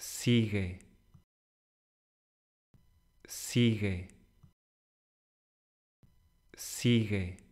sigue, sigue, sigue.